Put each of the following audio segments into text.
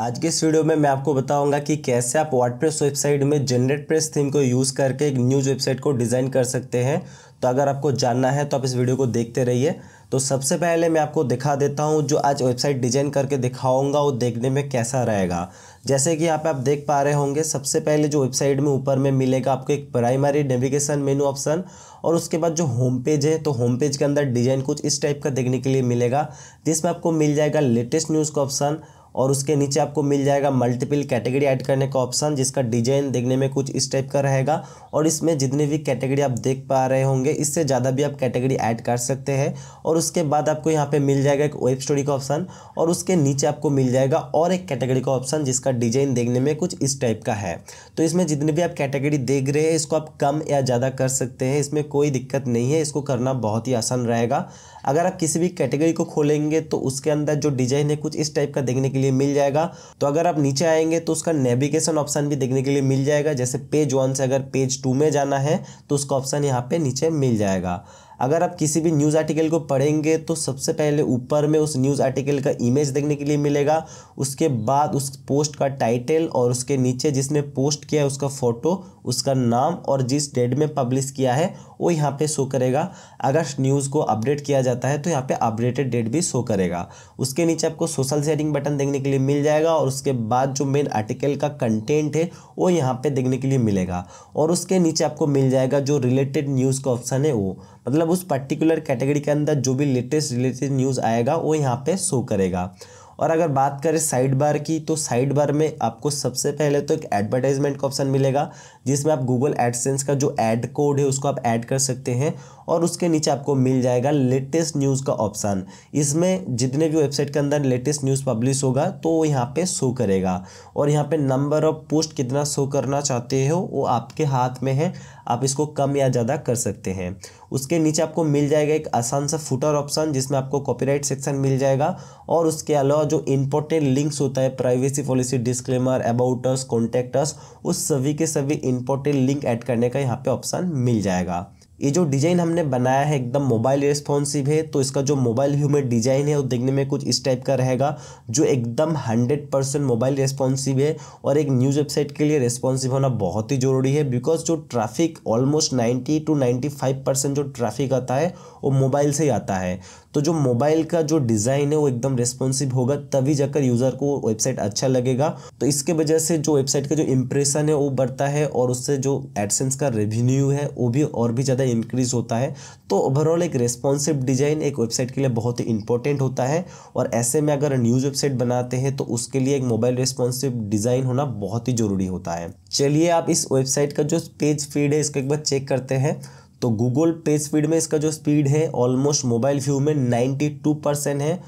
आज के इस वीडियो में मैं आपको बताऊंगा कि कैसे आप वर्डप्रेस वेबसाइट में जनरेट प्रेस थीम को यूज़ करके एक न्यूज़ वेबसाइट को डिज़ाइन कर सकते हैं तो अगर आपको जानना है तो आप इस वीडियो को देखते रहिए तो सबसे पहले मैं आपको दिखा देता हूँ जो आज वेबसाइट डिज़ाइन करके दिखाऊंगा वो देखने में कैसा रहेगा जैसे कि यहाँ आप देख पा रहे होंगे सबसे पहले जो वेबसाइट में ऊपर में मिलेगा आपको एक प्राइमरी नेविगेशन मेनू ऑप्शन और उसके बाद जो होम पेज है तो होम पेज के अंदर डिज़ाइन कुछ इस टाइप का देखने के लिए मिलेगा जिसमें आपको मिल जाएगा लेटेस्ट न्यूज़ का ऑप्शन और उसके नीचे आपको मिल जाएगा मल्टीपल कैटेगरी ऐड करने का ऑप्शन जिसका डिजाइन देखने में कुछ इस टाइप का रहेगा और इसमें जितनी भी कैटेगरी आप देख पा रहे होंगे इससे ज़्यादा भी आप कैटेगरी ऐड कर सकते हैं और उसके बाद आपको यहाँ पे मिल जाएगा एक वेब स्टोरी का ऑप्शन और उसके नीचे आपको मिल जाएगा और एक कैटेगरी का ऑप्शन जिसका डिजाइन देखने में कुछ इस टाइप का है तो इसमें जितनी भी आप कैटेगरी देख रहे हैं इसको आप कम या ज़्यादा कर सकते हैं इसमें कोई दिक्कत नहीं है इसको करना बहुत ही आसान रहेगा अगर आप किसी भी कैटेगरी को खोलेंगे तो उसके अंदर जो डिजाइन है कुछ इस टाइप का देखने के के लिए मिल जाएगा तो अगर आप नीचे आएंगे तो उसका नेविगेशन ऑप्शन भी देखने के लिए मिल जाएगा जैसे पेज वन से अगर पेज टू में जाना है तो उसका ऑप्शन यहाँ पे नीचे मिल जाएगा अगर आप किसी भी न्यूज़ आर्टिकल को पढ़ेंगे तो सबसे पहले ऊपर में उस न्यूज़ आर्टिकल का इमेज देखने के लिए मिलेगा उसके बाद उस पोस्ट का टाइटल और उसके नीचे जिसने पोस्ट किया है उसका फ़ोटो उसका नाम और जिस डेट में पब्लिश किया है वो यहाँ पे शो करेगा अगर न्यूज़ को अपडेट किया जाता है तो यहाँ पे अपडेटेड डेट भी शो करेगा उसके नीचे आपको सोशल शेयरिंग बटन देखने के लिए मिल जाएगा और उसके बाद जो मेन आर्टिकल का कंटेंट है वो यहाँ पे देखने के लिए मिलेगा और उसके नीचे आपको मिल जाएगा जो रिलेटेड न्यूज़ का ऑप्शन है वो मतलब उस पर्टिकुलर कैटेगरी के अंदर जो भी लेटेस्ट रिलेटेड न्यूज़ आएगा वो यहाँ पे शो करेगा और अगर बात करें साइड बार की तो साइड बार में आपको सबसे पहले तो एक एडवर्टाइजमेंट का ऑप्शन मिलेगा जिसमें आप गूगल एडसेंस का जो एड कोड है उसको आप ऐड कर सकते हैं और उसके नीचे आपको मिल जाएगा लेटेस्ट न्यूज़ का ऑप्शन इसमें जितने भी वेबसाइट के अंदर लेटेस्ट न्यूज़ पब्लिश होगा तो वो यहाँ पे शो करेगा और यहाँ पे नंबर ऑफ पोस्ट कितना शो करना चाहते हो वो आपके हाथ में है आप इसको कम या ज़्यादा कर सकते हैं उसके नीचे आपको मिल जाएगा एक आसान सा फुटर ऑप्शन जिसमें आपको कॉपीराइट सेक्शन मिल जाएगा और उसके अलावा जो इंपॉर्टेंट लिंक्स होता है privacy policy disclaimer about us contact us उस सभी के सभी इम्पोर्टेंट लिंक ऐड करने का यहाँ पे ऑप्शन मिल जाएगा ये जो डिज़ाइन हमने बनाया है एकदम मोबाइल रेस्पॉन्सिव है तो इसका जो मोबाइल व्यू में डिज़ाइन है वो देखने में कुछ इस टाइप का रहेगा जो एकदम हंड्रेड परसेंट मोबाइल रेस्पॉन्सिव है और एक न्यूज़ वेबसाइट के लिए रेस्पॉन्सिव होना बहुत ही ज़रूरी है बिकॉज जो traffic almost ninety two ninety five percent जो ट्रैफिक आता है वो मोबाइल से ही आता है तो जो मोबाइल का जो डिज़ाइन है वो एकदम रेस्पॉन्सिव होगा तभी जाकर यूज़र को वेबसाइट अच्छा लगेगा तो इसके वजह से जो वेबसाइट का जो इम्प्रेशन है वो बढ़ता है और उससे जो एडसेंस का रेवेन्यू है वो भी और भी ज़्यादा इंक्रीज होता है तो ओवरऑल एक रेस्पॉन्सिव डिज़ाइन एक वेबसाइट के लिए बहुत ही इंपॉर्टेंट होता है और ऐसे में अगर न्यूज़ वेबसाइट बनाते हैं तो उसके लिए एक मोबाइल रेस्पॉन्सिव डिज़ाइन होना बहुत ही ज़रूरी होता है चलिए आप इस वेबसाइट का जो पेज फीड है इसको एक बार चेक करते हैं तो गूगल पेज स्पीड में इसका जो स्पीड है ऑलमोस्ट मोबाइल व्यू में नाइन्टी टू परसेंट है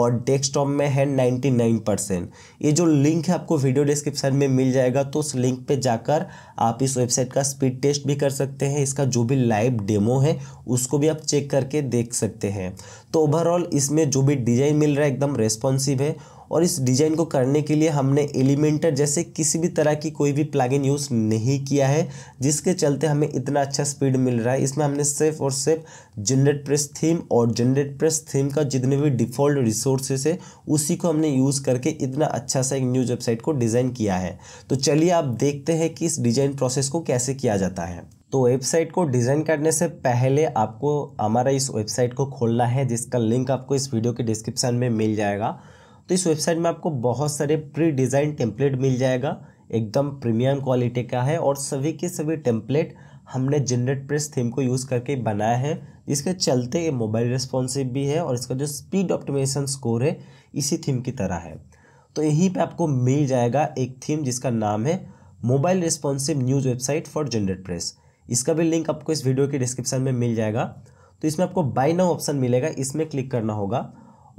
और डेस्कटॉप में है नाइन्टी नाइन परसेंट ये जो लिंक है आपको वीडियो डिस्क्रिप्शन में मिल जाएगा तो उस लिंक पे जाकर आप इस वेबसाइट का स्पीड टेस्ट भी कर सकते हैं इसका जो भी लाइव डेमो है उसको भी आप चेक करके देख सकते हैं तो ओवरऑल इसमें जो भी डिज़ाइन मिल रहा है एकदम रेस्पॉन्सिव है और इस डिज़ाइन को करने के लिए हमने एलिमेंटर जैसे किसी भी तरह की कोई भी प्लागिन यूज़ नहीं किया है जिसके चलते हमें इतना अच्छा स्पीड मिल रहा है इसमें हमने सिर्फ और सिर्फ जनरेट प्रेस थीम और जनरेट प्रेस थीम का जितने भी डिफ़ॉल्ट रिसोर्सेस है उसी को हमने यूज़ करके इतना अच्छा सा एक न्यूज़ वेबसाइट को डिज़ाइन किया है तो चलिए आप देखते हैं कि इस डिज़ाइन प्रोसेस को कैसे किया जाता है तो वेबसाइट को डिज़ाइन करने से पहले आपको हमारा इस वेबसाइट को खोलना है जिसका लिंक आपको इस वीडियो के डिस्क्रिप्शन में मिल जाएगा तो इस वेबसाइट में आपको बहुत सारे प्री डिज़ाइन टेम्पलेट मिल जाएगा एकदम प्रीमियम क्वालिटी का है और सभी के सभी टेम्पलेट हमने जनरेट प्रेस थीम को यूज़ करके बनाया है इसके चलते ये मोबाइल रिस्पॉन्सिव भी है और इसका जो स्पीड ऑप्टिमाइजेशन स्कोर है इसी थीम की तरह है तो यहीं पे आपको मिल जाएगा एक थीम जिसका नाम है mobile responsive news website for GeneratePress इसका भी लिंक आपको इस वीडियो के डिस्क्रिप्शन में मिल जाएगा तो इसमें आपको बाई नाउ ऑप्शन मिलेगा इसमें क्लिक करना होगा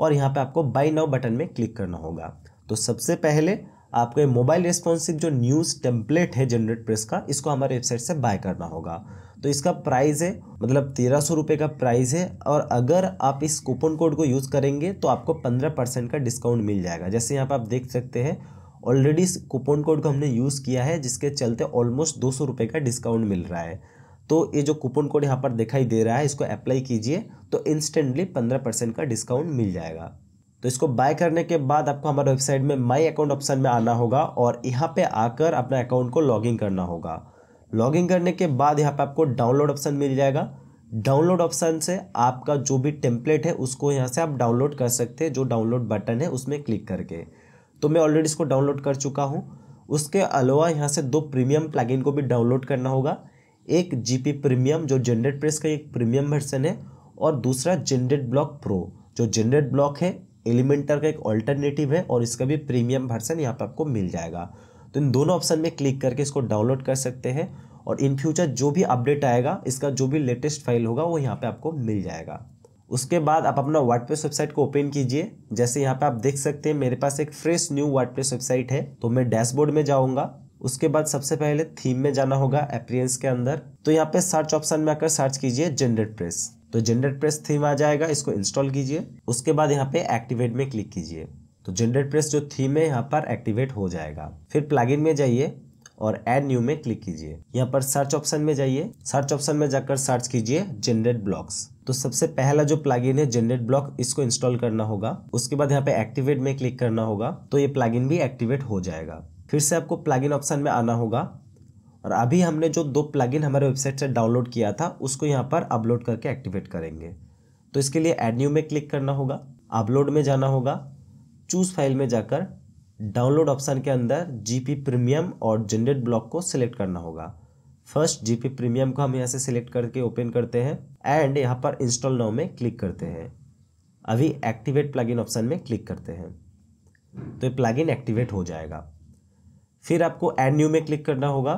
और यहाँ पे आपको बाई नाउ बटन में क्लिक करना होगा तो सबसे पहले आपको मोबाइल रेस्पॉन्सिव जो न्यूज़ टेम्पलेट है जनरेट प्रेस का इसको हमारे वेबसाइट से बाय करना होगा तो इसका प्राइस है मतलब तेरह सौ रुपये का प्राइस है और अगर आप इस कूपन कोड को यूज़ करेंगे तो आपको पंद्रह परसेंट का डिस्काउंट मिल जाएगा जैसे यहाँ पर आप देख सकते हैं ऑलरेडी इस कूपन कोड को हमने यूज़ किया है जिसके चलते ऑलमोस्ट दो सौ रुपये का डिस्काउंट मिल रहा है तो ये जो कूपन कोड यहाँ पर दिखाई दे रहा है इसको अप्लाई कीजिए तो इंस्टेंटली पंद्रह परसेंट का डिस्काउंट मिल जाएगा तो इसको बाय करने के बाद आपको हमारे वेबसाइट में माई अकाउंट ऑप्शन में आना होगा और यहाँ पे आकर अपना अकाउंट को लॉगिन करना होगा लॉगिन करने के बाद यहाँ पे आपको डाउनलोड ऑप्शन मिल जाएगा डाउनलोड ऑप्शन से आपका जो भी टेम्पलेट है उसको यहाँ से आप डाउनलोड कर सकते हैं जो डाउनलोड बटन है उसमें क्लिक करके तो मैं ऑलरेडी इसको डाउनलोड कर चुका हूँ उसके अलावा यहाँ से दो प्रीमियम प्लगइन को भी डाउनलोड करना होगा एक जीपी प्रीमियम जो जनरेट प्रेस का एक प्रीमियम वर्सन है और दूसरा जनरेट ब्लॉक प्रो जो जनरेट ब्लॉक है एलिमेंटर का एक ऑल्टरनेटिव है और इसका भी प्रीमियम वर्सन यहाँ पर आपको मिल जाएगा तो इन दोनों ऑप्शन में क्लिक करके इसको डाउनलोड कर सकते हैं और इन फ्यूचर जो भी अपडेट आएगा इसका जो भी लेटेस्ट फाइल होगा वो यहाँ पे आपको मिल जाएगा उसके बाद आप अपना वर्डप्रेस वेबसाइट को ओपन कीजिए जैसे यहाँ पे आप देख सकते हैं मेरे पास एक फ्रेश न्यू वर्डप्रेस वेबसाइट है तो मैं डैशबोर्ड में जाऊँगा उसके बाद सबसे पहले थीम में जाना होगा अप्रियंस के अंदर तो यहाँ पे सर्च ऑप्शन में आकर सर्च कीजिए जेनरेट प्रेस तो जेनरेट प्रेस थीम आ जाएगा इसको इंस्टॉल कीजिए उसके बाद यहाँ पे एक्टिवेट में क्लिक कीजिए तो जेनरेट प्रेस जो थीम है यहाँ पर एक्टिवेट हो जाएगा फिर प्लगइन में जाइए और एड न्यू में क्लिक कीजिए यहाँ पर सर्च ऑप्शन में जाइए सर्च ऑप्शन में जाकर सर्च कीजिए जेनरेट ब्लॉक्स तो सबसे पहला जो प्लागिन है जेनरेट ब्लॉक इसको इंस्टॉल करना होगा उसके बाद यहाँ पे एक्टिवेट में क्लिक करना होगा तो ये प्लागिन भी एक्टिवेट हो जाएगा फिर से आपको प्लगइन ऑप्शन में आना होगा और अभी हमने जो दो प्लगइन हमारे वेबसाइट से डाउनलोड किया था उसको यहाँ पर अपलोड करके एक्टिवेट करेंगे तो इसके लिए एड न्यू में क्लिक करना होगा अपलोड में जाना होगा चूज़ फाइल में जाकर डाउनलोड ऑप्शन के अंदर जीपी प्रीमियम और जनरेट ब्लॉक को सिलेक्ट करना होगा फर्स्ट जीपी प्रीमियम को हम यहाँ से सिलेक्ट करके ओपन करते हैं एंड यहाँ पर इंस्टॉल नाउ में क्लिक करते हैं अभी एक्टिवेट प्लगइन ऑप्शन में क्लिक करते हैं तो ये प्लगइन एक्टिवेट हो जाएगा फिर आपको एड न्यू में क्लिक करना होगा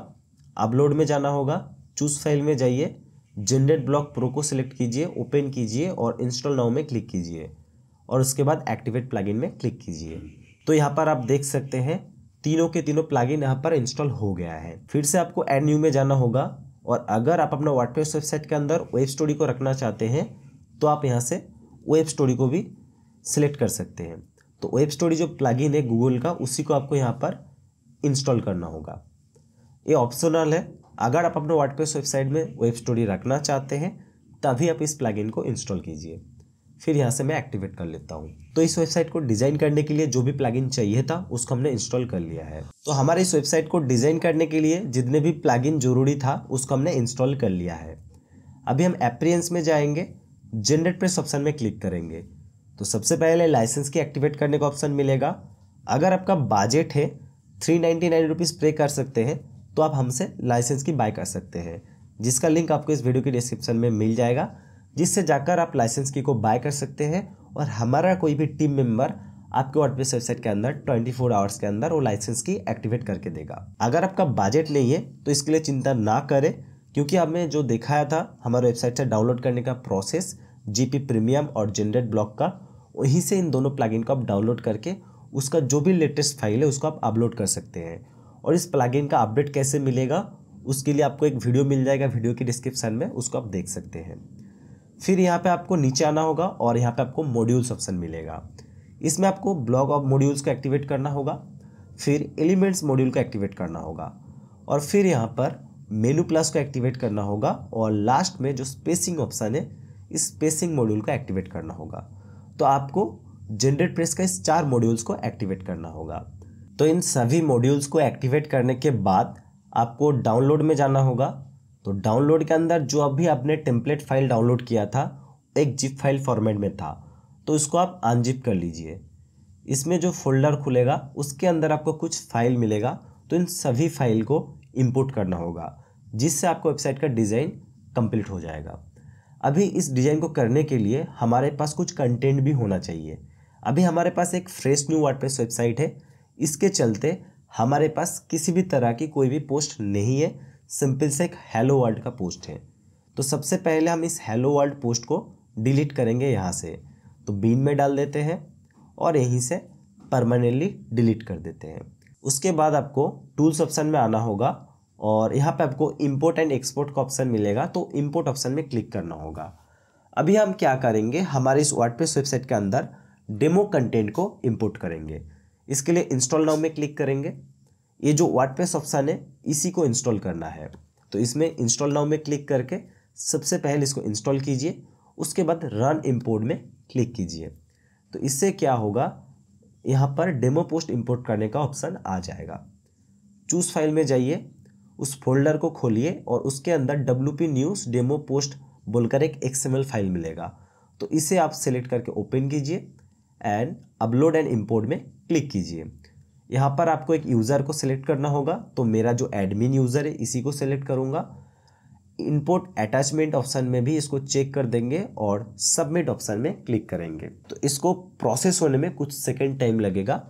अपलोड में जाना होगा चूज फाइल में जाइए जनरेट ब्लॉक प्रो को सिलेक्ट कीजिए ओपन कीजिए और इंस्टॉल नाउ में क्लिक कीजिए और उसके बाद एक्टिवेट प्लगइन में क्लिक कीजिए तो यहाँ पर आप देख सकते हैं तीनों के तीनों प्लगइन यहाँ पर इंस्टॉल हो गया है फिर से आपको एड न्यू में जाना होगा और अगर आप अपना वर्डप्रेस वेबसाइट के अंदर वेब स्टोरी को रखना चाहते हैं तो आप यहाँ से वेब स्टोरी को भी सिलेक्ट कर सकते हैं तो वेब स्टोरी जो प्लगइन है गूगल का उसी को आपको यहाँ पर इंस्टॉल करना होगा ये ऑप्शनल है अगर आप अपने वर्डप्रेस वेबसाइट में वेब स्टोरी रखना चाहते हैं तभी आप इस प्लगइन को इंस्टॉल कीजिए फिर यहाँ से मैं एक्टिवेट कर लेता हूँ तो इस वेबसाइट को डिज़ाइन करने के लिए जो भी प्लगइन चाहिए था उसको हमने इंस्टॉल कर लिया है तो हमारे इस वेबसाइट को डिज़ाइन करने के लिए जितने भी प्लगइन ज़रूरी था उसको हमने इंस्टॉल कर लिया है अभी हम एप्रियंस में जाएंगे जनरेट प्रेस ऑप्शन में क्लिक करेंगे तो सबसे पहले लाइसेंस की एक्टिवेट करने का ऑप्शन मिलेगा अगर आपका बजट है थ्री नाइन्टी नाइन रुपीज़ पे कर सकते हैं तो आप हमसे लाइसेंस की बाय कर सकते हैं जिसका लिंक आपको इस वीडियो के डिस्क्रिप्शन में मिल जाएगा जिससे जाकर आप लाइसेंस की को बाय कर सकते हैं और हमारा कोई भी टीम मेंबर आपके वर्डप्रेस वेबसाइट के अंदर 24 फोर आवर्स के अंदर वो लाइसेंस की एक्टिवेट करके देगा अगर आपका बजट नहीं है तो इसके लिए चिंता ना करें क्योंकि हमने जो दिखाया था हमारे वेबसाइट से डाउनलोड करने का प्रोसेस जी प्रीमियम और जनरेट ब्लॉक का वहीं से इन दोनों प्लगइन को आप डाउनलोड करके उसका जो भी लेटेस्ट फाइल है उसको आप अपलोड कर सकते हैं और इस प्लगइन का अपडेट कैसे मिलेगा उसके लिए आपको एक वीडियो मिल जाएगा वीडियो के डिस्क्रिप्शन में उसको आप देख सकते हैं फिर यहाँ पे आपको नीचे आना होगा और यहाँ पे आपको मॉड्यूल्स ऑप्शन मिलेगा इसमें आपको ब्लॉग ऑफ मॉड्यूल्स को एक्टिवेट करना होगा फिर एलिमेंट्स मॉड्यूल को एक्टिवेट करना होगा और फिर यहाँ पर मेनू प्लस को एक्टिवेट करना होगा और लास्ट में जो स्पेसिंग ऑप्शन है इस स्पेसिंग मॉड्यूल को एक्टिवेट करना होगा तो आपको जनरेट प्रेस का इस चार मॉड्यूल्स को एक्टिवेट करना होगा तो इन सभी मॉड्यूल्स को एक्टिवेट करने के बाद आपको डाउनलोड में जाना होगा तो डाउनलोड के अंदर जो अभी आपने टेम्पलेट फाइल डाउनलोड किया था एक जिप फाइल फॉर्मेट में था तो इसको आप अनजिप कर लीजिए इसमें जो फोल्डर खुलेगा उसके अंदर आपको कुछ फाइल मिलेगा तो इन सभी फाइल को इंपोर्ट करना होगा जिससे आपको वेबसाइट का डिज़ाइन कंप्लीट हो जाएगा अभी इस डिज़ाइन को करने के लिए हमारे पास कुछ कंटेंट भी होना चाहिए अभी हमारे पास एक फ्रेश न्यू वर्ड वेबसाइट है इसके चलते हमारे पास किसी भी तरह की कोई भी पोस्ट नहीं है सिंपल से एक हेलो वर्ल्ड का पोस्ट है तो सबसे पहले हम इस हेलो वर्ल्ड पोस्ट को डिलीट करेंगे यहाँ से तो बीन में डाल देते हैं और यहीं से परमानेंटली डिलीट कर देते हैं उसके बाद आपको टूल्स ऑप्शन में आना होगा और यहाँ पे आपको इम्पोर्ट एंड एक्सपोर्ट का ऑप्शन मिलेगा तो इम्पोर्ट ऑप्शन में क्लिक करना होगा अभी हम क्या करेंगे हमारे इस वर्ड वेबसाइट के अंदर डेमो कंटेंट को इंपोर्ट करेंगे इसके लिए इंस्टॉल नाउ में क्लिक करेंगे ये जो वाटपेस ऑप्शन है इसी को इंस्टॉल करना है तो इसमें इंस्टॉल नाउ में क्लिक करके सबसे पहले इसको इंस्टॉल कीजिए उसके बाद रन इम्पोर्ट में क्लिक कीजिए तो इससे क्या होगा यहाँ पर डेमो पोस्ट इंपोर्ट करने का ऑप्शन आ जाएगा चूज़ फाइल में जाइए उस फोल्डर को खोलिए और उसके अंदर डब्ल्यू न्यूज़ डेमो पोस्ट बोलकर एक एक्सएमएल फाइल मिलेगा तो इसे आप सेलेक्ट करके ओपन कीजिए एंड अपलोड एंड इम्पोर्ट में क्लिक कीजिए यहाँ पर आपको एक यूज़र को सिलेक्ट करना होगा तो मेरा जो एडमिन यूज़र है इसी को सिलेक्ट करूँगा इम्पोर्ट अटैचमेंट ऑप्शन में भी इसको चेक कर देंगे और सबमिट ऑप्शन में क्लिक करेंगे तो इसको प्रोसेस होने में कुछ सेकेंड टाइम लगेगा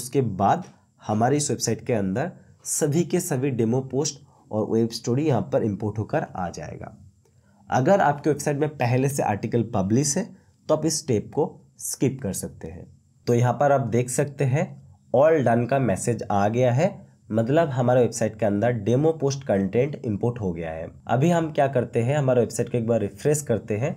उसके बाद हमारी इस वेबसाइट के अंदर सभी के सभी डेमो पोस्ट और वेब स्टोरी यहाँ पर इम्पोर्ट होकर आ जाएगा अगर आपके वेबसाइट में पहले से आर्टिकल पब्लिश है तो आप इस स्टेप को स्किप कर सकते हैं तो यहाँ पर आप देख सकते हैं ऑल डन का मैसेज आ गया है मतलब हमारा वेबसाइट के अंदर डेमो पोस्ट कंटेंट इंपोर्ट हो गया है अभी हम क्या करते हैं हमारा वेबसाइट को एक बार रिफ्रेश करते हैं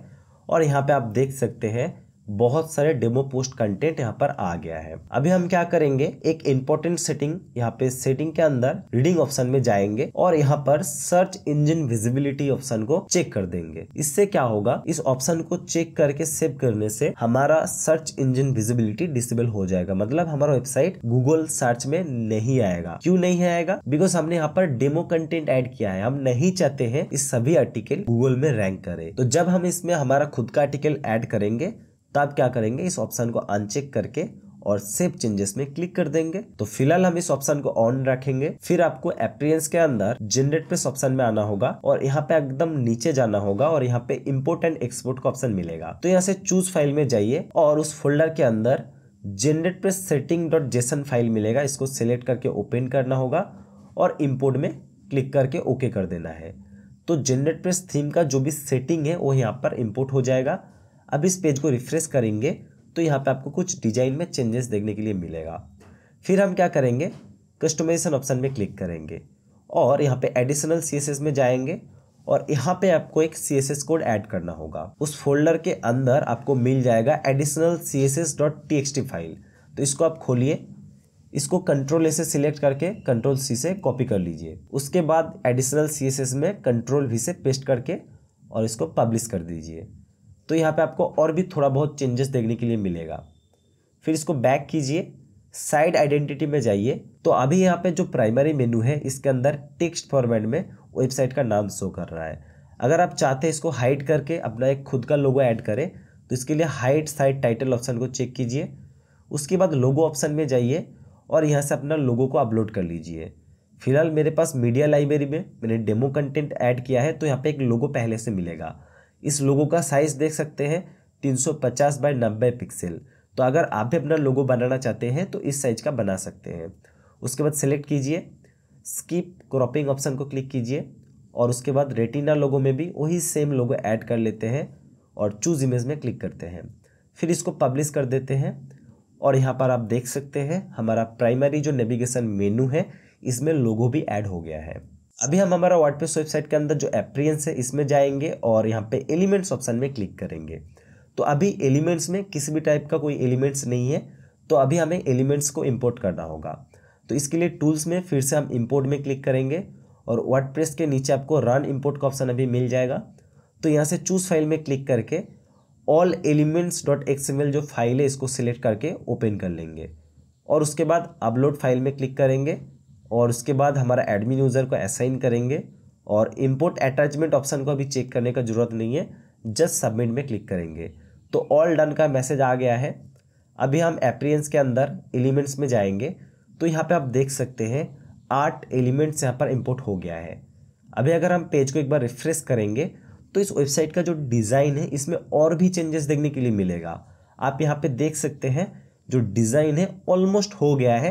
और यहाँ पे आप देख सकते हैं बहुत सारे डेमो पोस्ट कंटेंट यहाँ पर आ गया है अभी हम क्या करेंगे एक इंपॉर्टेंट सेटिंग यहाँ पे सेटिंग के अंदर रीडिंग ऑप्शन में जाएंगे और यहाँ पर सर्च इंजन विजिबिलिटी ऑप्शन को चेक कर देंगे इससे क्या होगा इस ऑप्शन को चेक करके सेव करने से हमारा सर्च इंजन विजिबिलिटी डिसेबल हो जाएगा मतलब हमारा वेबसाइट गूगल सर्च में नहीं आएगा क्यों नहीं आएगा बिकॉज हमने यहाँ पर डेमो कंटेंट एड किया है हम नहीं चाहते हैं इस सभी आर्टिकल गूगल में रैंक करे तो जब हम इसमें हमारा खुद का आर्टिकल एड करेंगे तो आप क्या करेंगे इस ऑप्शन को अनचेक करके और सेव चेंजेस में क्लिक कर देंगे तो फिलहाल हम इस ऑप्शन को ऑन रखेंगे फिर आपको अप्रियंस के अंदर जेनरेट पे ऑप्शन में आना होगा और यहाँ पे एकदम नीचे जाना होगा और यहाँ पे इम्पोर्ट एंड एक्सपोर्ट का ऑप्शन मिलेगा तो यहाँ से चूज फाइल में जाइए और उस फोल्डर के अंदर जेनरेट पे सेटिंग डॉट जेसन फाइल मिलेगा इसको सिलेक्ट करके ओपन करना होगा और इम्पोर्ट में क्लिक करके ओके कर देना है तो जेनरेट प्रेस थीम का जो भी सेटिंग है वो यहाँ पर इम्पोर्ट हो जाएगा अब इस पेज को रिफ्रेश करेंगे तो यहाँ पे आपको कुछ डिजाइन में चेंजेस देखने के लिए मिलेगा फिर हम क्या करेंगे कस्टमाइजेशन ऑप्शन में क्लिक करेंगे और यहाँ पे एडिशनल सी में जाएंगे और यहाँ पे आपको एक C S S code add करना होगा उस फोल्डर के अंदर आपको मिल जाएगा additional C S S dot T X T file तो इसको आप खोलिए इसको कंट्रोल ए से सिलेक्ट करके कंट्रोल सी से कॉपी कर लीजिए उसके बाद एडिशनल सी एस एस में कंट्रोल भी से पेस्ट करके और इसको पब्लिश कर दीजिए तो यहाँ पे आपको और भी थोड़ा बहुत चेंजेस देखने के लिए मिलेगा फिर इसको बैक कीजिए साइड आइडेंटिटी में जाइए तो अभी यहाँ पे जो प्राइमरी मेनू है इसके अंदर टेक्स्ट फॉर्मेट में वेबसाइट का नाम शो कर रहा है अगर आप चाहते हैं इसको हाइड करके अपना एक खुद का लोगो ऐड करें तो इसके लिए हाइड साइड टाइटल ऑप्शन को चेक कीजिए उसके बाद लोगो ऑप्शन में जाइए और यहाँ से अपना लोगो को अपलोड कर लीजिए फिलहाल मेरे पास मीडिया लाइब्रेरी में मैंने डेमो कंटेंट ऐड किया है तो यहाँ पे एक लोगो पहले से मिलेगा इस लोगो का साइज़ देख सकते हैं 350 सौ पचास बाई नब्बे पिक्सल तो अगर आप भी अपना लोगो बनाना चाहते हैं तो इस साइज का बना सकते हैं उसके बाद सेलेक्ट कीजिए स्कीप क्रॉपिंग ऑप्शन को क्लिक कीजिए और उसके बाद रेटिना लोगो में भी वही सेम लोगो ऐड कर लेते हैं और चूज इमेज में क्लिक करते हैं फिर इसको पब्लिश कर देते हैं और यहाँ पर आप देख सकते हैं हमारा प्राइमरी जो नेविगेशन मेनू है इसमें लोगो भी ऐड हो गया है अभी हम हमारा वर्डप्रेस वेबसाइट के अंदर जो एप्रियंस है इसमें जाएंगे और यहाँ पे एलिमेंट्स ऑप्शन में क्लिक करेंगे तो अभी एलिमेंट्स में किसी भी टाइप का कोई एलिमेंट्स नहीं है तो अभी हमें एलिमेंट्स को इम्पोर्ट करना होगा तो इसके लिए टूल्स में फिर से हम इम्पोर्ट में क्लिक करेंगे और वर्ड के नीचे आपको रन इम्पोर्ट का ऑप्शन अभी मिल जाएगा तो यहाँ से चूज़ फाइल में क्लिक करके ऑल एलिमेंट्स डॉट जो फाइल है इसको सिलेक्ट करके ओपन कर लेंगे और उसके बाद अपलोड फाइल में क्लिक करेंगे और उसके बाद हमारा एडमिन यूज़र को असाइन करेंगे और इम्पोर्ट अटैचमेंट ऑप्शन को अभी चेक करने का ज़रूरत नहीं है जस्ट सबमिट में क्लिक करेंगे तो ऑल डन का मैसेज आ गया है अभी हम एप्रियंस के अंदर एलिमेंट्स में जाएंगे तो यहाँ पे आप देख सकते हैं आठ एलिमेंट्स यहाँ पर इम्पोर्ट हो गया है अभी अगर हम पेज को एक बार रिफ्रेश करेंगे तो इस वेबसाइट का जो डिज़ाइन है इसमें और भी चेंजेस देखने के लिए मिलेगा आप यहाँ पर देख सकते हैं जो डिज़ाइन है ऑलमोस्ट हो गया है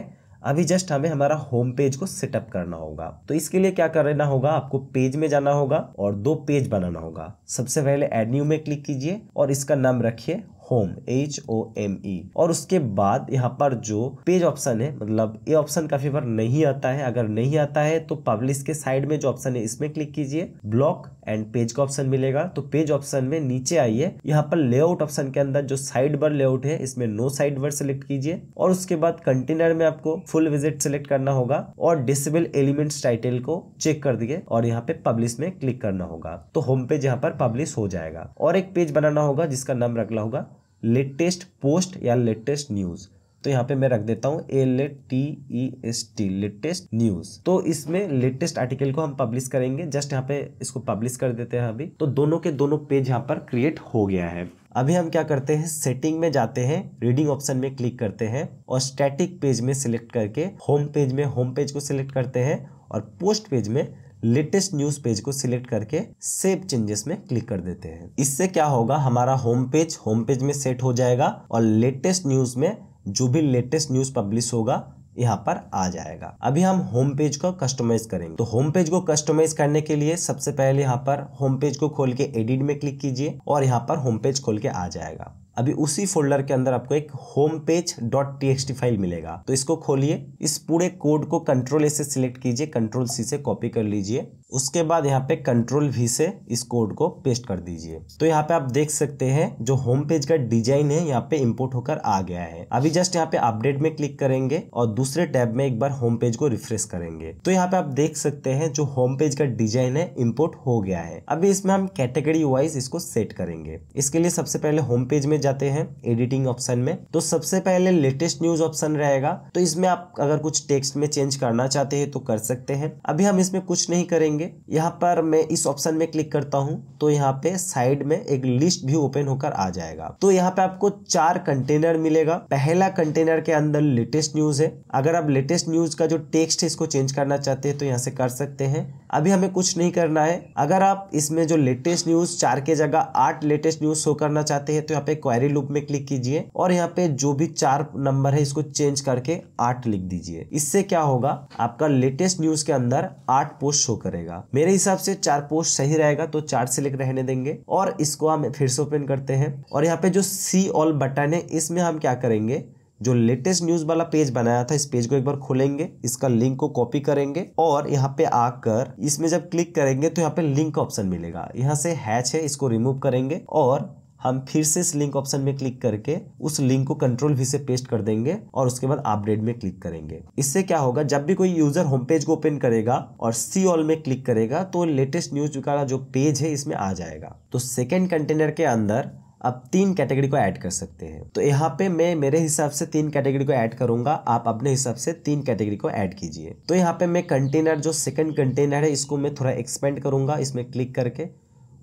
अभी जस्ट हमें हमारा होम पेज को सेटअप करना होगा तो इसके लिए क्या करना होगा आपको पेज में जाना होगा और दो पेज बनाना होगा सबसे पहले एड न्यू में क्लिक कीजिए और इसका नाम रखिए home H O M E और उसके बाद यहाँ पर जो पेज ऑप्शन है मतलब ये ऑप्शन काफी बार नहीं आता है अगर नहीं आता है तो पब्लिश के साइड में जो ऑप्शन है इसमें क्लिक कीजिए ब्लॉक एंड पेज का ऑप्शन मिलेगा तो पेज ऑप्शन में नीचे आइए यहाँ पर लेआउट ऑप्शन के अंदर जो साइड बर लेआउट है इसमें नो साइड बर सिलेक्ट कीजिए और उसके बाद कंटेनर में आपको फुल विजिट सिलेक्ट करना होगा और डिसेबल एलिमेंट्स टाइटल को चेक कर दिए और यहाँ पे पब्लिश में क्लिक करना होगा तो होम पेज यहाँ पर पब्लिश हो जाएगा और एक पेज बनाना होगा जिसका नाम रखना होगा लेटेस्ट पोस्ट या लेटेस्ट न्यूज़ तो यहाँ पे मैं रख देता हूँ L T E S T latest news तो इसमें लेटेस्ट आर्टिकल को हम पब्लिश करेंगे जस्ट यहाँ पे इसको पब्लिश कर देते हैं अभी तो दोनों के दोनों पेज यहाँ पर क्रिएट हो गया है अभी हम क्या करते हैं सेटिंग में जाते हैं रीडिंग ऑप्शन में क्लिक करते हैं और स्टैटिक पेज में सिलेक्ट करके होम पेज में होम पेज को सिलेक्ट करते हैं और पोस्ट पेज में लेटेस्ट न्यूज पेज को सिलेक्ट करके सेव चेंजेस में क्लिक कर देते हैं इससे क्या होगा हमारा होम पेज होम पेज में सेट हो जाएगा और लेटेस्ट न्यूज में जो भी लेटेस्ट न्यूज पब्लिश होगा यहाँ पर आ जाएगा अभी हम होम पेज को कस्टमाइज करेंगे तो होम पेज को कस्टमाइज करने के लिए सबसे पहले यहाँ पर होम पेज को खोल के एडिट में क्लिक कीजिए और यहाँ पर होम पेज खोल के आ जाएगा अभी उसी फोल्डर के अंदर आपको एक home page dot T file मिलेगा तो इसको खोलिए इस पूरे कोड को कंट्रोल ए से सिलेक्ट कीजिए कंट्रोल सी से कॉपी कर लीजिए उसके बाद यहाँ पे कंट्रोल वी से इस कोड को पेस्ट कर दीजिए तो यहाँ पे आप देख सकते हैं जो होम पेज का डिजाइन है यहाँ पे इंपोर्ट होकर आ गया है अभी जस्ट यहाँ पे अपडेट में क्लिक करेंगे और दूसरे टैब में एक बार होम पेज को रिफ्रेश करेंगे तो यहाँ पे आप देख सकते हैं जो होम पेज का डिजाइन है इम्पोर्ट हो गया है अभी इसमें हम कैटेगरी वाइज इसको सेट करेंगे इसके लिए सबसे पहले होम पेज में जाते हैं एडिटिंग ऑप्शन में तो सबसे पहले लेटेस्ट न्यूज ऑप्शन रहेगा तो इसमें आप अगर कुछ टेक्स्ट में चेंज करना चाहते हैं तो कर सकते हैं अभी हम इसमें कुछ नहीं करेंगे यहाँ पर मैं इस ऑप्शन में क्लिक करता हूँ तो यहाँ पे साइड में एक लिस्ट भी ओपन होकर आ जाएगा तो यहाँ पे आपको चार कंटेनर मिलेगा पहला कंटेनर के अंदर लेटेस्ट न्यूज है अगर आप लेटेस्ट न्यूज का जो टेक्स्ट है इसको चेंज करना चाहते हैं तो यहाँ से कर सकते हैं अभी हमें कुछ नहीं करना है अगर आप इसमें जो लेटेस्ट न्यूज चार के जगह आठ लेटेस्ट न्यूज शो करना चाहते हैं तो यहाँ पे एक्वायरी लूप में क्लिक कीजिए और यहाँ पे जो भी चार नंबर है इसको चेंज करके आठ लिख दीजिए इससे क्या होगा आपका लेटेस्ट न्यूज के अंदर आठ पोस्ट शो करेगा मेरे हिसाब से चार पोस्ट सही रहेगा तो चार सिलेक्ट रहने देंगे और इसको हम फिर से ओपन करते हैं और यहाँ पे जो सी ऑल बटन है इसमें हम क्या करेंगे जो लेटेस्ट न्यूज वाला पेज बनाया था इस पेज को एक बार खोलेंगे इसका लिंक को कॉपी करेंगे और यहाँ पे आकर इसमें जब क्लिक करेंगे तो यहाँ पे लिंक ऑप्शन मिलेगा यहाँ से हैच है इसको रिमूव करेंगे और हम फिर से इस लिंक ऑप्शन में क्लिक करके उस लिंक को कंट्रोल भी से पेस्ट कर देंगे और उसके बाद अपडेट में क्लिक करेंगे इससे क्या होगा जब भी कोई यूजर होम पेज को ओपन करेगा और सी ऑल में क्लिक करेगा तो लेटेस्ट न्यूज का जो पेज है इसमें आ जाएगा तो सेकेंड कंटेनर के अंदर आप तीन कैटेगरी को ऐड कर सकते हैं तो यहाँ पे मैं मेरे हिसाब से तीन कैटेगरी को ऐड करूंगा आप अपने हिसाब से तीन कैटेगरी को ऐड कीजिए तो यहाँ पे मैं कंटेनर जो सेकंड कंटेनर है इसको मैं थोड़ा एक्सपेंड करूंगा इसमें क्लिक करके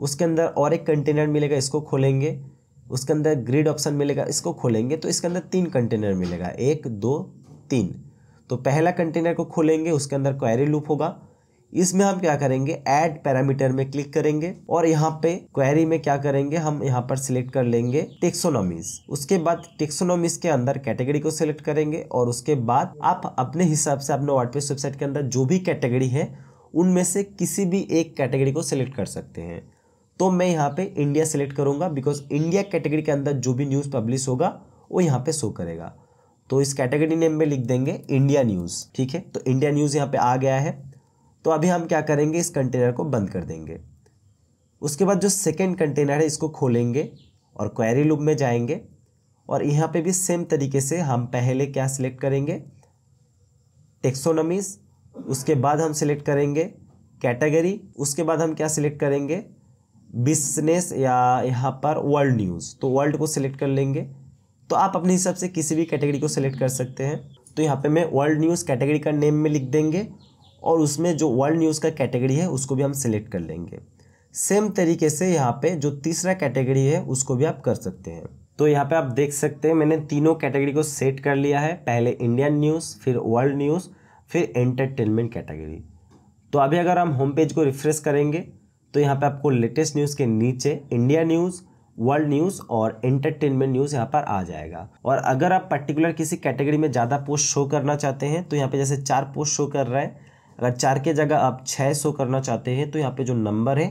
उसके अंदर और एक कंटेनर मिलेगा इसको खोलेंगे उसके अंदर ग्रिड ऑप्शन मिलेगा इसको खोलेंगे तो इसके अंदर तीन कंटेनर मिलेगा एक दो तीन तो पहला कंटेनर को खोलेंगे उसके अंदर क्वेरी लूप होगा इसमें हम क्या करेंगे ऐड पैरामीटर में क्लिक करेंगे और यहाँ पे क्वेरी में क्या करेंगे हम यहाँ पर सिलेक्ट कर लेंगे टेक्सोनॉमीज उसके बाद टेक्सोनॉमीज के अंदर कैटेगरी को सिलेक्ट करेंगे और उसके बाद आप अपने हिसाब से अपने वाटपेस वेबसाइट के अंदर जो भी कैटेगरी है उनमें से किसी भी एक कैटेगरी को सिलेक्ट कर सकते हैं तो मैं यहाँ पे इंडिया सेलेक्ट करूँगा बिकॉज इंडिया कैटेगरी के अंदर जो भी न्यूज़ पब्लिश होगा वो यहाँ पे शो करेगा तो इस कैटेगरी नेम में लिख देंगे इंडिया न्यूज़ ठीक है तो इंडिया न्यूज़ यहाँ पे आ गया है तो अभी हम क्या करेंगे इस कंटेनर को बंद कर देंगे उसके बाद जो सेकेंड कंटेनर है इसको खोलेंगे और क्वेरी लूप में जाएंगे और यहाँ पर भी सेम तरीके से हम पहले क्या सिलेक्ट करेंगे टेक्सोनमीज उसके बाद हम सिलेक्ट करेंगे कैटेगरी उसके बाद हम क्या सिलेक्ट करेंगे बिजनेस या यहाँ पर वर्ल्ड न्यूज़ तो वर्ल्ड को सिलेक्ट कर लेंगे तो आप अपने हिसाब से किसी भी कैटेगरी को सिलेक्ट कर सकते हैं तो यहाँ पे मैं वर्ल्ड न्यूज़ कैटेगरी का नेम में लिख देंगे और उसमें जो वर्ल्ड न्यूज़ का कैटेगरी है उसको भी हम सिलेक्ट कर लेंगे सेम तरीके से यहाँ पे जो तीसरा कैटेगरी है उसको भी आप कर सकते हैं तो यहाँ पे आप देख सकते हैं मैंने तीनों कैटेगरी को सेट कर लिया है पहले इंडियन न्यूज़ फिर वर्ल्ड न्यूज़ फिर एंटरटेनमेंट कैटेगरी तो अभी अगर हम होम पेज को रिफ्रेश करेंगे तो यहाँ पे आपको लेटेस्ट न्यूज़ के नीचे इंडिया न्यूज़ वर्ल्ड न्यूज़ और एंटरटेनमेंट न्यूज़ यहाँ पर आ जाएगा और अगर आप पर्टिकुलर किसी कैटेगरी में ज़्यादा पोस्ट शो करना चाहते हैं तो यहाँ पे जैसे चार पोस्ट शो कर रहा है अगर चार के जगह आप छः शो करना चाहते हैं तो यहाँ पे जो नंबर है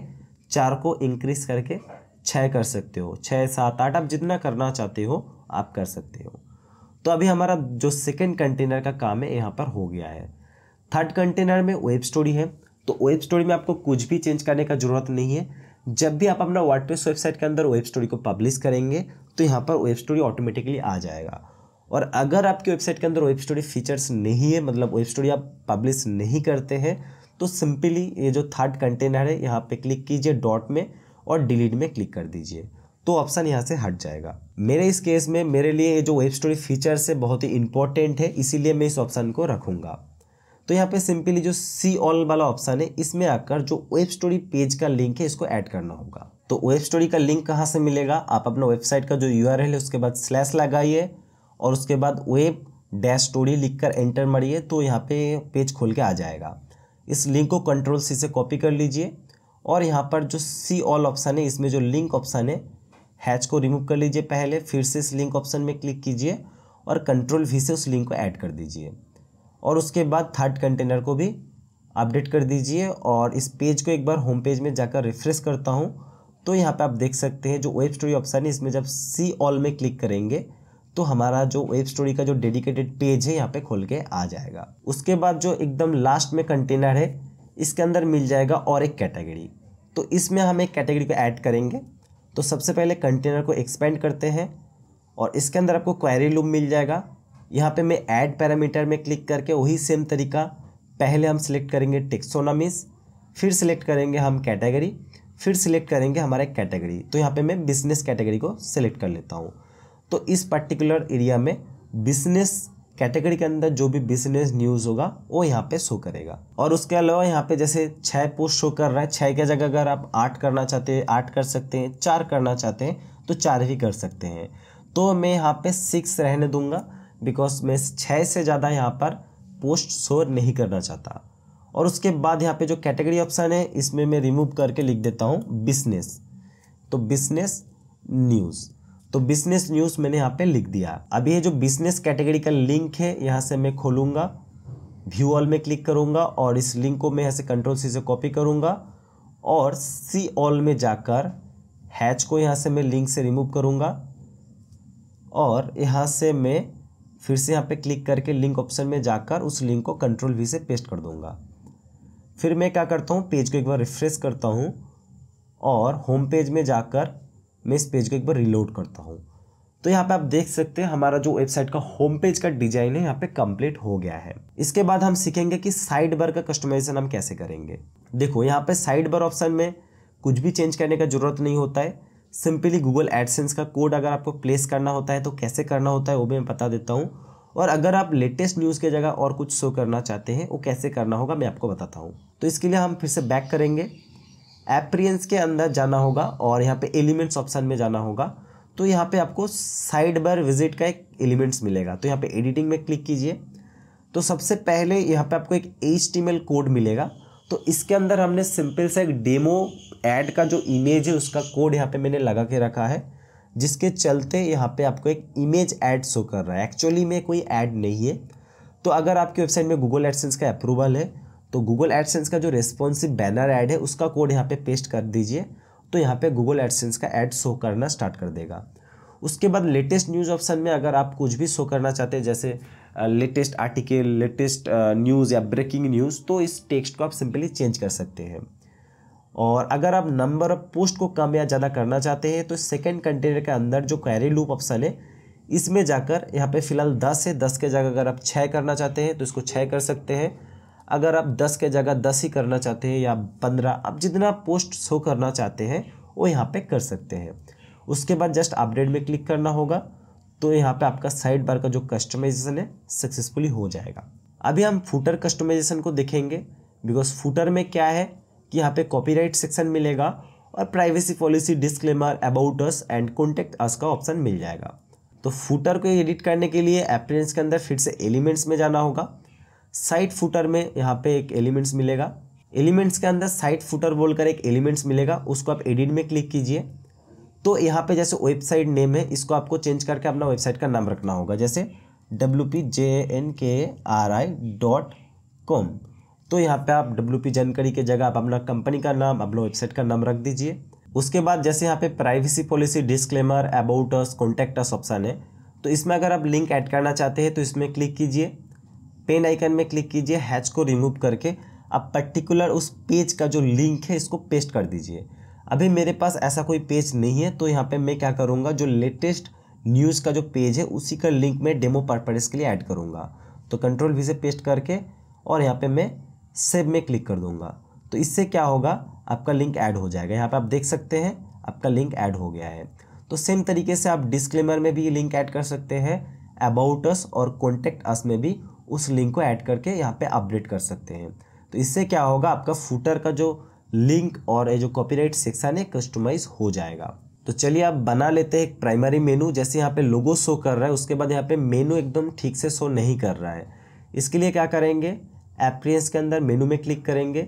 चार को इंक्रीज़ करके छः कर सकते हो छः सात आठ आप जितना करना चाहते हो आप कर सकते हो तो अभी हमारा जो सेकेंड कंटेनर का काम है यहाँ पर हो गया है थर्ड कंटेनर में वेब स्टोरी है तो वेब स्टोरी में आपको कुछ भी चेंज करने का ज़रूरत नहीं है जब भी आप अपना वर्डप्रेस वेबसाइट के अंदर वेब स्टोरी को पब्लिश करेंगे तो यहाँ पर वेब स्टोरी ऑटोमेटिकली आ जाएगा और अगर आपकी वेबसाइट के अंदर वेब स्टोरी फीचर्स नहीं है मतलब वेब स्टोरी आप पब्लिश नहीं करते हैं तो सिंपली ये जो थर्ड कंटेनर है यहाँ पे क्लिक कीजिए डॉट में और डिलीट में क्लिक कर दीजिए तो ऑप्शन यहाँ से हट जाएगा मेरे इस केस में मेरे लिए ये जो वेब स्टोरी फीचर्स है बहुत ही इंपॉर्टेंट है इसीलिए मैं इस ऑप्शन को रखूँगा तो यहाँ पे सिंपली जो सी ऑल वाला ऑप्शन है इसमें आकर जो वेब स्टोरी पेज का लिंक है इसको ऐड करना होगा तो वेब स्टोरी का लिंक कहाँ से मिलेगा आप अपना वेबसाइट का जो यू आर है उसके बाद स्लैश लगाइए और उसके बाद वेब डैश स्टोरी लिख कर एंटर मारिए तो यहाँ पे पेज खोल के आ जाएगा इस लिंक को कंट्रोल सी से कॉपी कर लीजिए और यहाँ पर जो सी ऑल ऑप्शन है इसमें जो लिंक ऑप्शन है हैच को रिमूव कर लीजिए पहले फिर से इस लिंक ऑप्शन में क्लिक कीजिए और कंट्रोल वी से उस लिंक को ऐड कर दीजिए और उसके बाद थर्ड कंटेनर को भी अपडेट कर दीजिए और इस पेज को एक बार होम पेज में जाकर रिफ्रेश करता हूँ तो यहाँ पे आप देख सकते हैं जो वेब स्टोरी ऑप्शन है इसमें जब सी ऑल में क्लिक करेंगे तो हमारा जो वेब स्टोरी का जो डेडिकेटेड पेज है यहाँ पे खोल के आ जाएगा उसके बाद जो एकदम लास्ट में कंटेनर है इसके अंदर मिल जाएगा और एक कैटेगरी तो इसमें हम एक कैटेगरी को ऐड करेंगे तो सबसे पहले कंटेनर को एक्सपेंड करते हैं और इसके अंदर आपको क्वेरी लूम मिल जाएगा यहाँ पे मैं ऐड पैरामीटर में क्लिक करके वही सेम तरीका पहले हम सिलेक्ट करेंगे टेक्सोनामिस फिर सिलेक्ट करेंगे हम कैटेगरी फिर सिलेक्ट करेंगे हमारे कैटेगरी तो यहाँ पे मैं बिजनेस कैटेगरी को सिलेक्ट कर लेता हूँ तो इस पर्टिकुलर एरिया में बिजनेस कैटेगरी के अंदर जो भी बिजनेस न्यूज़ होगा वो यहाँ पे शो करेगा और उसके अलावा यहाँ पे जैसे छः पोस्ट शो कर रहा है छः की जगह अगर आप आठ करना चाहते हैं आठ कर सकते हैं चार करना चाहते हैं तो चार ही कर सकते हैं तो मैं यहाँ पे सिक्स रहने दूंगा बिकॉज मैं छः से ज़्यादा यहाँ पर पोस्ट शो नहीं करना चाहता और उसके बाद यहाँ पे जो कैटेगरी ऑप्शन है इसमें मैं रिमूव करके लिख देता हूँ बिजनेस तो बिजनेस न्यूज़ तो बिजनेस न्यूज़ मैंने यहाँ पे लिख दिया अभी ये जो बिजनेस कैटेगरी का लिंक है यहाँ से मैं खोलूँगा व्यू ऑल में क्लिक करूँगा और इस लिंक को मैं यहाँ से कंट्रोल सी से कॉपी करूँगा और सी ऑल में जाकर हैच को यहाँ से मैं लिंक से रिमूव करूँगा और यहाँ से मैं फिर से यहाँ पे क्लिक करके लिंक ऑप्शन में जाकर उस लिंक को कंट्रोल वी से पेस्ट कर दूंगा फिर मैं क्या करता हूँ पेज को एक बार रिफ्रेश करता हूँ और होम पेज में जाकर मैं इस पेज को एक बार रिलोड करता हूँ तो यहाँ पे आप देख सकते हैं हमारा जो वेबसाइट का होम पेज का डिजाइन है यहाँ पे कंप्लीट हो गया है इसके बाद हम सीखेंगे कि साइड बार का कस्टमाइजेशन हम कैसे करेंगे देखो यहाँ पे साइड बार ऑप्शन में कुछ भी चेंज करने का जरूरत नहीं होता है सिंपली गूगल एडसेंस का कोड अगर आपको प्लेस करना होता है तो कैसे करना होता है वो भी मैं बता देता हूँ और अगर आप लेटेस्ट न्यूज़ के जगह और कुछ शो करना चाहते हैं वो कैसे करना होगा मैं आपको बताता हूँ तो इसके लिए हम फिर से बैक करेंगे एप्रियंस के अंदर जाना होगा और यहाँ पे एलिमेंट्स ऑप्शन में जाना होगा तो यहाँ पे आपको साइड बार विजिट का एक एलिमेंट्स मिलेगा तो यहाँ पे एडिटिंग में क्लिक कीजिए तो सबसे पहले यहाँ पे आपको एक एच कोड मिलेगा तो इसके अंदर हमने सिंपल सा एक डेमो ऐड का जो इमेज है उसका कोड यहाँ पे मैंने लगा के रखा है जिसके चलते यहाँ पे आपको एक इमेज ऐड शो कर रहा है एक्चुअली में कोई ऐड नहीं है तो अगर आपकी वेबसाइट में गूगल एडसेंस का अप्रूवल है तो गूगल एडसेंस का जो रेस्पॉन्सिव बैनर ऐड है उसका कोड यहाँ पे पेस्ट कर दीजिए तो यहाँ पर गूगल एडसेंस का ऐड शो करना स्टार्ट कर देगा उसके बाद लेटेस्ट न्यूज़ ऑप्शन में अगर आप कुछ भी शो करना चाहते हैं जैसे लेटेस्ट आर्टिकल लेटेस्ट न्यूज़ या ब्रेकिंग न्यूज़ तो इस टेक्स्ट को आप सिंपली चेंज कर सकते हैं और अगर आप नंबर ऑफ पोस्ट को कम या ज़्यादा करना चाहते हैं तो सेकेंड कंटेनर के अंदर जो कैरी लूप ऑप्शन है इसमें जाकर यहाँ पे फिलहाल दस है दस के जगह अगर आप छः करना चाहते हैं तो इसको छः कर सकते हैं अगर आप दस के जगह दस ही करना चाहते हैं या पंद्रह आप जितना पोस्ट शो करना चाहते हैं वो यहाँ पे कर सकते हैं उसके बाद जस्ट अपडेट में क्लिक करना होगा तो यहाँ पे आपका साइड बार का जो कस्टमाइजेशन है सक्सेसफुली हो जाएगा अभी हम फूटर कस्टमाइजेशन को देखेंगे बिकॉज फूटर में क्या है कि यहाँ पे कॉपीराइट सेक्शन मिलेगा और privacy policy disclaimer about us and contact us का ऑप्शन मिल जाएगा तो फूटर को एडिट करने के लिए एप्रेंस के अंदर फिर से एलिमेंट्स में जाना होगा साइट फूटर में यहाँ पे एक एलिमेंट्स मिलेगा एलिमेंट्स के अंदर साइट फूटर बोलकर एक एलिमेंट्स मिलेगा उसको आप एडिट में क्लिक कीजिए तो यहाँ पे जैसे वेबसाइट नेम है इसको आपको चेंज करके अपना वेबसाइट का नाम रखना होगा जैसे W P J N K R I dot com तो यहाँ पे आप डब्ल्यू जानकारी की जगह आप अपना कंपनी का नाम अपना वेबसाइट का नाम रख दीजिए उसके बाद जैसे यहाँ पे privacy policy disclaimer about us contact us option है तो इसमें अगर आप लिंक ऐड करना चाहते हैं तो इसमें क्लिक कीजिए पेन आइकन में क्लिक कीजिए हैच को रिमूव करके आप पर्टिकुलर उस पेज का जो लिंक है इसको पेस्ट कर दीजिए अभी मेरे पास ऐसा कोई पेज नहीं है तो यहाँ पे मैं क्या करूँगा जो लेटेस्ट न्यूज़ का जो पेज है उसी का लिंक मैं डेमो पर्पज़ के लिए ऐड करूँगा तो कंट्रोल वी से पेस्ट करके और यहाँ पे मैं सेव में क्लिक कर दूंगा तो इससे क्या होगा आपका लिंक ऐड हो जाएगा यहाँ पे आप देख सकते हैं आपका लिंक ऐड हो गया है तो सेम तरीके से आप डिस्क्लेमर में भी लिंक ऐड कर सकते हैं अबाउट अस और कॉन्टेक्ट अस में भी उस लिंक को ऐड करके यहाँ पे अपडेट कर सकते हैं तो इससे क्या होगा आपका फूटर का जो लिंक और ये जो कॉपीराइट सेक्शन है कस्टमाइज हो जाएगा तो चलिए आप बना लेते हैं एक प्राइमरी मेनू जैसे यहाँ पे लोगो शो कर रहा है उसके बाद यहाँ पे मेनू एकदम ठीक से शो नहीं कर रहा है इसके लिए क्या करेंगे एप्रियंस के अंदर मेनू में क्लिक करेंगे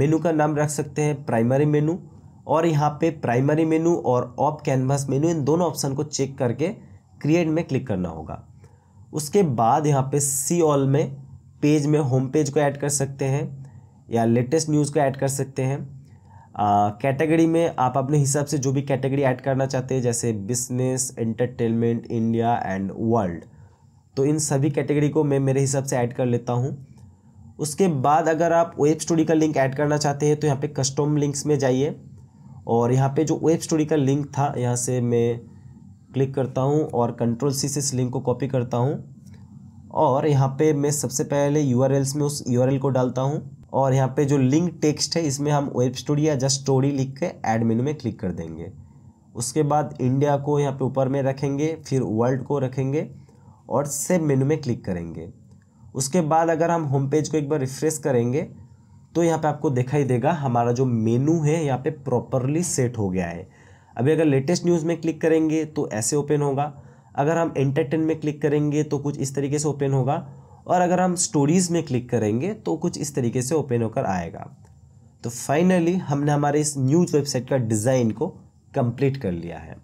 मेनू का नाम रख सकते हैं प्राइमरी मेनू और यहाँ पे प्राइमरी मेनू और ऑप कैनवास मेनू इन दोनों ऑप्शन को चेक करके क्रिएट में क्लिक करना होगा उसके बाद यहाँ पे सी ऑल में पेज में होम पेज को ऐड कर सकते हैं या लेटेस्ट न्यूज़ को ऐड कर सकते हैं कैटेगरी में आप अपने हिसाब से जो भी कैटेगरी ऐड करना चाहते हैं जैसे business entertainment India and world तो इन सभी कैटेगरी को मैं मेरे हिसाब से ऐड कर लेता हूँ उसके बाद अगर आप वेब स्टोरी का लिंक ऐड करना चाहते हैं तो यहाँ पे कस्टम लिंक्स में जाइए और यहाँ पे जो वेब स्टोरी का लिंक था यहाँ से मैं क्लिक करता हूँ और कंट्रोल सी से इस लिंक को कॉपी करता हूँ और यहाँ पे मैं सबसे पहले यू में उस यू को डालता हूँ और यहाँ पर जो लिंक टेक्स्ट है इसमें हम वेब स्टोरी या जस्ट स्टोरी लिख के ऐड मेनू में क्लिक कर देंगे उसके बाद इंडिया को यहाँ पे ऊपर में रखेंगे फिर वर्ल्ड को रखेंगे और सेव मेनू में क्लिक करेंगे उसके बाद अगर हम होम पेज को एक बार रिफ्रेश करेंगे तो यहाँ पे आपको दिखाई देगा हमारा जो मेनू है यहाँ पे प्रॉपरली सेट हो गया है अभी अगर लेटेस्ट न्यूज़ में क्लिक करेंगे तो ऐसे ओपन होगा अगर हम एंटरटेन में क्लिक करेंगे तो कुछ इस तरीके से ओपन होगा और अगर हम स्टोरीज़ में क्लिक करेंगे तो कुछ इस तरीके से ओपन होकर आएगा तो फाइनली हमने हमारे इस न्यूज़ वेबसाइट का डिज़ाइन को कंप्लीट कर लिया है